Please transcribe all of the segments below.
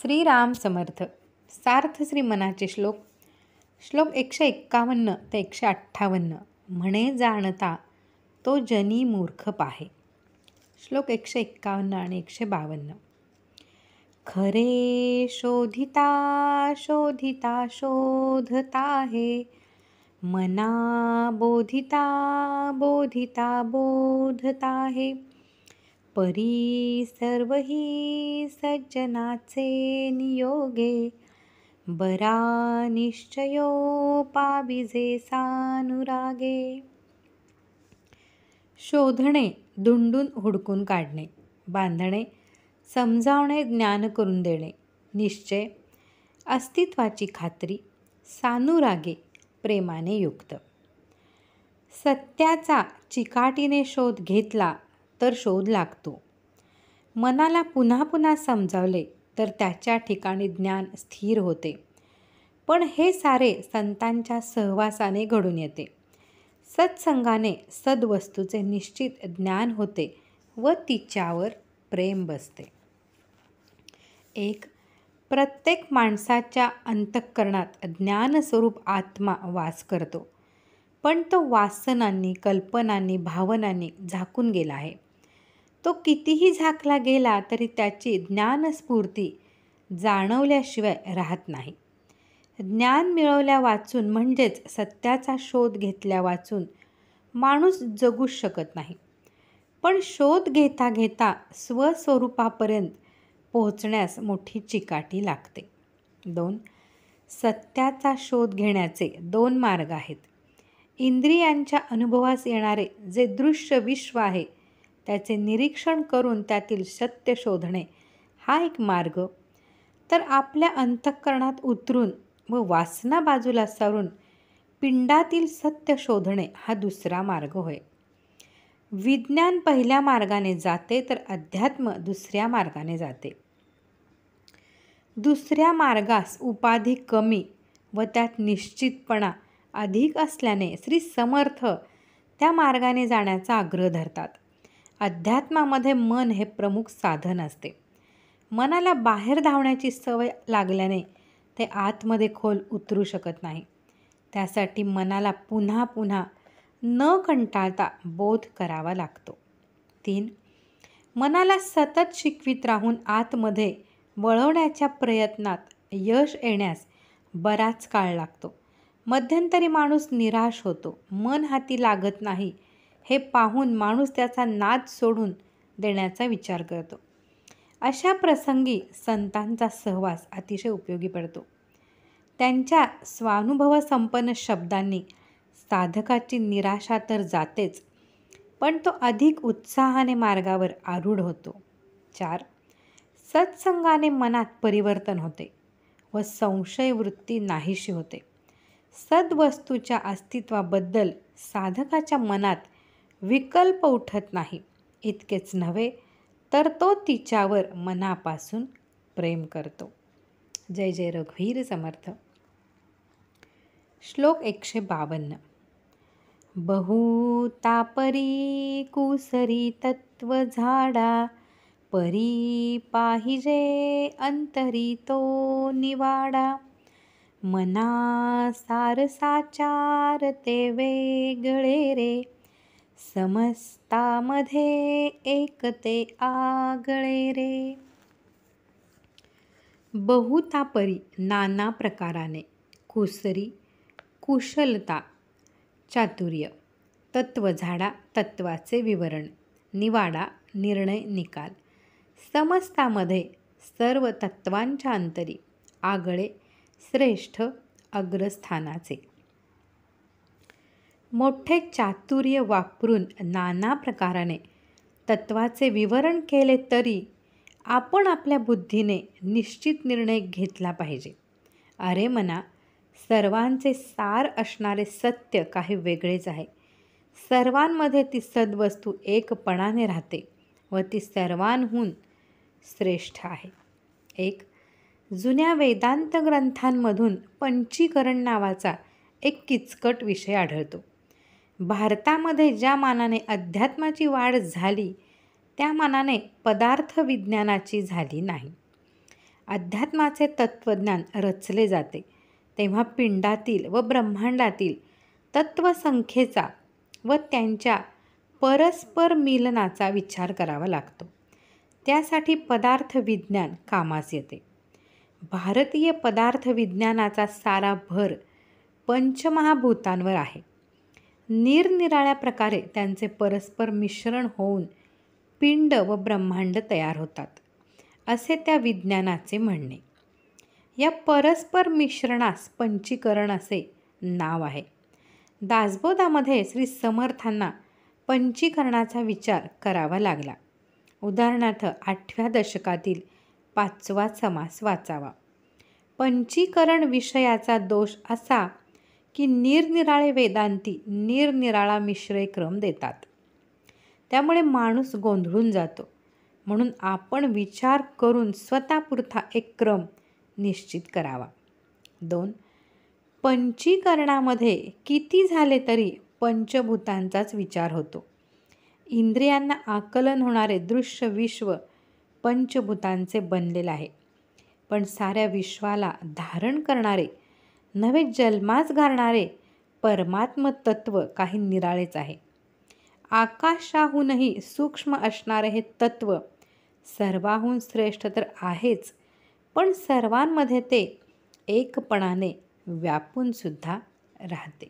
श्रीराम समर्थ सार्थ श्रीमनाचे श्लोक श्लोक एकशे एक्कावन्न ते एकशे अठ्ठावन्न म्हणे जाणता तो जनी मूर्ख पाहे श्लोक एकशे एक्कावन्न आणि एकशे बावन्न खरे शोधिता शोधिता शोधता आहे मना बोधिता बोधिता बोधता हे परी सर्वही सज्जनाचे नियोगे बरा निश्चयो पाबिजे सानुरागे शोधणे धुंडून हुडकून काढणे बांधणे समजावणे ज्ञान करून देणे निश्चय अस्तित्वाची खात्री सानुरागे प्रेमाने युक्त सत्याचा चिकाटीने शोध घेतला तर शोध लागतो मनाला पुन्हा पुन्हा समजावले तर त्याच्या ठिकाणी ज्ञान स्थिर होते पण हे सारे संतांच्या सहवासाने घडून येते सत्संगाने सद्वस्तूचे निश्चित ज्ञान होते व तिच्यावर प्रेम बसते एक प्रत्येक माणसाच्या अंतःकरणात ज्ञानस्वरूप आत्मा वास करतो पण तो वासनांनी कल्पनांनी भावनांनी झाकून गेला आहे तो कितीही झाकला गेला तरी त्याची ज्ञानस्फूर्ती जाणवल्याशिवाय राहत नाही ज्ञान मिळवल्या वाचून म्हणजेच सत्याचा शोध घेतल्या वाचून माणूस जगू शकत नाही पण शोध घेता घेता स्वस्वरूपापर्यंत पोहोचण्यास मोठी चिकाटी लागते दोन सत्याचा शोध घेण्याचे दोन मार्ग आहेत इंद्रियांच्या अनुभवास येणारे जे दृश्य विश्व आहे त्याचे निरीक्षण करून त्यातील सत्य शोधणे हा एक मार्ग तर आपल्या अंतःकरणात उतरून व वासना बाजूला सारून पिंडातील सत्य शोधणे हा दुसरा मार्ग होय विज्ञान पहिल्या मार्गाने जाते तर अध्यात्म दुसऱ्या मार्गाने जाते दुसऱ्या मार्गास उपाधी कमी व त्यात निश्चितपणा अधिक असल्याने श्री समर्थ त्या मार्गाने जाण्याचा आग्रह धरतात अध्यात्मामध्ये मन हे प्रमुख साधन असते मनाला बाहेर धावण्याची सवय लागल्याने ते आतमध्ये खोल उतरू शकत नाही त्यासाठी मनाला पुन्हा पुन्हा न कंटाळता बोध करावा लागतो तीन मनाला सतत शिकवित राहून आतमध्ये वळवण्याच्या प्रयत्नात यश येण्यास बराच काळ लागतो मध्यंतरी माणूस निराश होतो मन हाती लागत नाही हे पाहून माणूस त्याचा नाद सोडून देण्याचा विचार करतो अशा प्रसंगी संतांचा सहवास अतिशय उपयोगी पडतो त्यांच्या स्वानुभवसंपन्न शब्दांनी साधकाची निराशा तर जातेच पण तो अधिक उत्साहाने मार्गावर आरूढ होतो चार सत्संगाने मनात परिवर्तन होते व संशय वृत्ती नाहीशी होते सद्वस्तूच्या अस्तित्वाबद्दल साधकाच्या मनात विकल्प उठत नाही इतकेच नव्हे तर तो तिच्यावर मनापासून प्रेम करतो जय जय रघुवीर समर्थ श्लोक एकशे बावन्न बहुतापरी कुसरी तत्व झाडा परी पाहिजे अंतरी तो निवाडा मना सारसाचार ते वेगळे रे समस्तामध्ये एकते आगळे रे बहुतापरी नाना प्रकाराने कुसरी कुशलता चातुर्य तत्वझाडा तत्वाचे विवरण निवाडा निर्णय निकाल समस्तामध्ये सर्व तत्वांच्या अंतरी आगळे श्रेष्ठ अग्रस्थानाचे मोठे चातुर्य वापरून नाना प्रकाराने तत्वाचे विवरण केले तरी आपण आपल्या बुद्धीने निश्चित निर्णय घेतला पाहिजे अरे मना सर्वांचे सार असणारे सत्य काही वेगळेच आहे सर्वांमध्ये ती सद्वस्तू एकपणाने राहते व ती सर्वांहून श्रेष्ठ आहे एक जुन्या वेदांत ग्रंथांमधून पंचीकरण नावाचा एक किचकट विषय आढळतो भारतामध्ये ज्या मानाने अध्यात्माची वाढ झाली त्या मानाने पदार्थ विज्ञानाची झाली नाही अध्यात्माचे तत्त्वज्ञान रचले जाते तेव्हा पिंडातील व ब्रह्मांडातील तत्त्वसंख्येचा व त्यांच्या परस्पर मिलनाचा विचार करावा लागतो त्यासाठी पदार्थ विज्ञान कामास येते भारतीय पदार्थ विज्ञानाचा सारा भर पंचमहाभूतांवर आहे निरनिराळ्या प्रकारे त्यांचे परस्पर मिश्रण होऊन पिंड व ब्रह्मांड तयार होतात असे त्या विज्ञानाचे म्हणणे या परस्पर मिश्रणास पंचीकरण असे नाव आहे दासबोधामध्ये श्री समर्थांना पंचीकरणाचा विचार करावा लागला उदाहरणार्थ आठव्या दशकातील पाचवा समास वाचावा पंचीकरण विषयाचा दोष असा की निरनिराळे वेदांती निरनिराळा मिश्रय क्रम देतात त्यामुळे माणूस गोंधळून जातो म्हणून आपण विचार करून स्वतःपुरता एक क्रम निश्चित करावा दोन पंचीकरणामध्ये किती झाले तरी पंचभूतांचाच विचार होतो इंद्रियांना आकलन होणारे दृश्य विश्व पंचभूतांचे बनलेलं आहे पण साऱ्या विश्वाला धारण करणारे नव्हे जन्मास घालणारे तत्व काही निराळेच आहे आकाशाहूनही सूक्ष्म असणारे हे तत्व सर्वाहून श्रेष्ठ तर आहेच पण सर्वांमध्ये ते एकपणाने व्यापूनसुद्धा राहते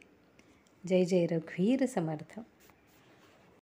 जय जय रघुवीर समर्थ